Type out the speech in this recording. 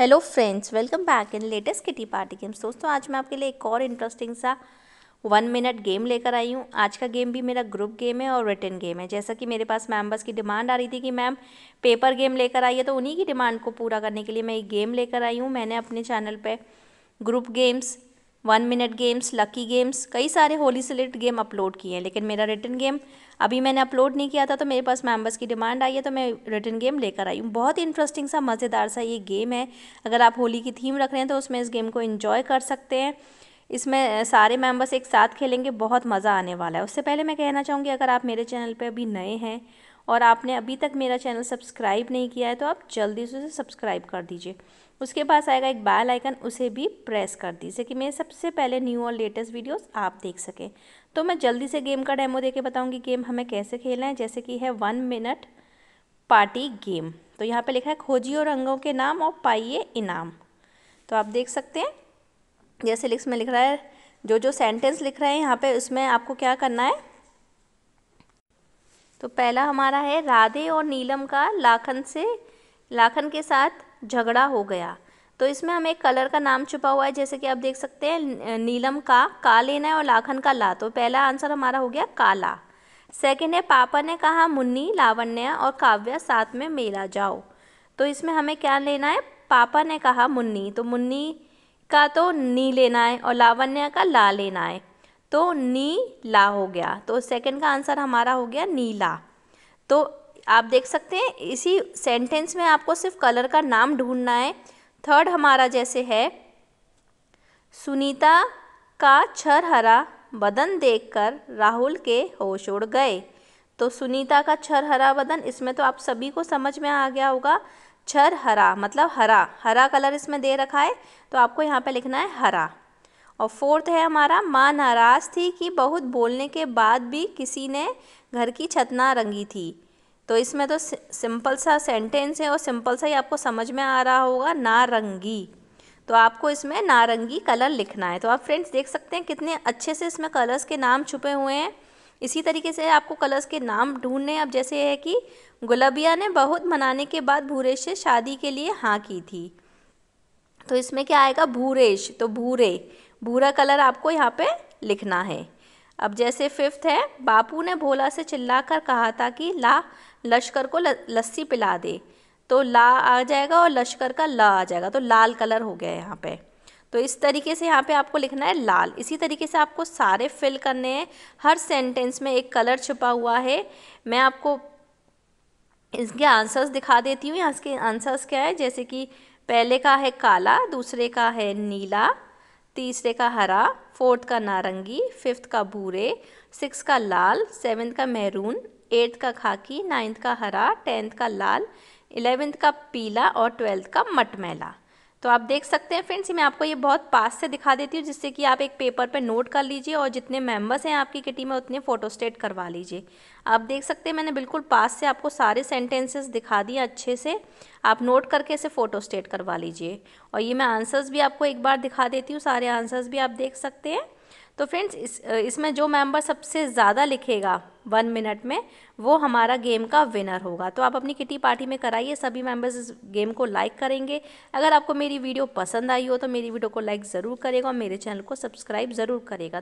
hello friends welcome back in latest kitty party games दोस्तों आज मैं आपके लिए एक और इंटरेस्टिंग सा वन मिनट गेम लेकर आई हूँ आज का गेम भी मेरा ग्रुप गेम है और रिटर्न गेम है जैसा कि मेरे पास मेंबर्स की डिमांड आ रही थी कि मैम पेपर गेम लेकर आई है तो उन्हीं की डिमांड को पूरा करने के लिए मैं ये गेम लेकर आई हूँ मैंने अपने चैनल पर group games one minute games lucky games कई सारे होली से गेम अपलोड किए हैं लेकिन मेरा रिटर्न गेम अभी मैंने अपलोड नहीं किया था तो मेरे पास मेंबर्स की डिमांड आई है तो मैं रिटर्न गेम लेकर आई हूँ बहुत ही इंटरेस्टिंग सा मज़ेदार सा ये गेम है अगर आप होली की थीम रख रहे हैं तो उसमें इस गेम को इन्जॉय कर सकते हैं इसमें सारे मेम्बर्स एक साथ खेलेंगे बहुत मज़ा आने वाला है उससे पहले मैं कहना चाहूँगी अगर आप मेरे चैनल पर अभी नए हैं और आपने अभी तक मेरा चैनल सब्सक्राइब नहीं किया है तो आप जल्दी से उसे सब्सक्राइब कर दीजिए उसके पास आएगा एक बैल आइकन उसे भी प्रेस कर दीजिए कि मेरे सबसे पहले न्यू और लेटेस्ट वीडियोस आप देख सकें तो मैं जल्दी से गेम का डेमो देके बताऊंगी गेम हमें कैसे खेलना है जैसे कि है वन मिनट पार्टी गेम तो यहाँ पे लिखा है खोजी और रंगों के नाम और पाइए इनाम तो आप देख सकते हैं जैसे लिख्स में लिख रहा है जो जो सेंटेंस लिख रहे हैं यहाँ पर उसमें आपको क्या करना है तो पहला हमारा है राधे और नीलम का लाखन से लाखन के साथ झगड़ा हो गया तो इसमें हमें एक कलर का नाम छुपा हुआ है जैसे कि आप देख सकते हैं नीलम का का लेना है और लाखन का ला तो पहला आंसर हमारा हो गया काला सेकेंड है पापा ने कहा मुन्नी लावण्य और काव्या साथ में मेला जाओ तो इसमें हमें क्या लेना है पापा ने कहा मुन्नी तो मुन्नी का तो नी लेना है और लावण्य का ला लेना है तो नीला हो गया तो सेकंड का आंसर हमारा हो गया नीला तो आप देख सकते हैं इसी सेंटेंस में आपको सिर्फ कलर का नाम ढूंढना है थर्ड हमारा जैसे है सुनीता का छर हरा बदन देखकर राहुल के होश उड़ गए तो सुनीता का छर हरा बदन इसमें तो आप सभी को समझ में आ गया होगा छर हरा मतलब हरा हरा कलर इसमें दे रखा है तो आपको यहाँ पे लिखना है हरा और फोर्थ है हमारा माँ नाराज़ थी कि बहुत बोलने के बाद भी किसी ने घर की छत ना रंगी थी तो इसमें तो सिंपल सा सेंटेंस है और सिंपल सा ही आपको समझ में आ रहा होगा नारंगी तो आपको इसमें नारंगी कलर लिखना है तो आप फ्रेंड्स देख सकते हैं कितने अच्छे से इसमें कलर्स के नाम छुपे हुए हैं इसी तरीके से आपको कलर्स के नाम ढूंढने अब जैसे है कि गुलबिया ने बहुत मनाने के बाद भूरे से शादी के लिए हाँ की थी तो इसमें क्या आएगा भूरेश तो भूरे भूरा कलर आपको यहाँ पे लिखना है अब जैसे फिफ्थ है बापू ने भोला से चिल्लाकर कहा था कि ला लश्कर को लस्सी पिला दे तो ला आ जाएगा और लश्कर का ला आ जाएगा तो लाल कलर हो गया यहाँ पे तो इस तरीके से यहाँ पे आपको लिखना है लाल इसी तरीके से आपको सारे फिल करने हैं हर सेंटेंस में एक कलर छुपा हुआ है मैं आपको इसके आंसर्स दिखा देती हूँ यहाँ इसके आंसर्स क्या है जैसे कि पहले का है काला दूसरे का है नीला तीसरे का हरा फोर्थ का नारंगी फिफ्थ का भूरे सिक्स का लाल सेवन्थ का मैरून एट्थ का खाकी नाइन्थ का हरा टेंथ का लाल इलेवेंथ का पीला और ट्वेल्थ का मटमैला तो आप देख सकते हैं फ्रेंड्स मैं आपको ये बहुत पास से दिखा देती हूँ जिससे कि आप एक पेपर पे नोट कर लीजिए और जितने मेंबर्स हैं आपकी किटी में उतने फ़ोटोस्टेट करवा लीजिए आप देख सकते हैं मैंने बिल्कुल पास से आपको सारे सेंटेंसेस दिखा दिए अच्छे से आप नोट करके इसे फ़ोटोस्टेट करवा लीजिए और ये मैं आंसर्स भी आपको एक बार दिखा देती हूँ सारे आंसर्स भी आप देख सकते हैं तो फ्रेंड्स इस इसमें जो मेंबर सबसे ज़्यादा लिखेगा वन मिनट में वो हमारा गेम का विनर होगा तो आप अपनी किटी पार्टी में कराइए सभी मेंबर्स इस गेम को लाइक करेंगे अगर आपको मेरी वीडियो पसंद आई हो तो मेरी वीडियो को लाइक ज़रूर करेगा और मेरे चैनल को सब्सक्राइब ज़रूर करेगा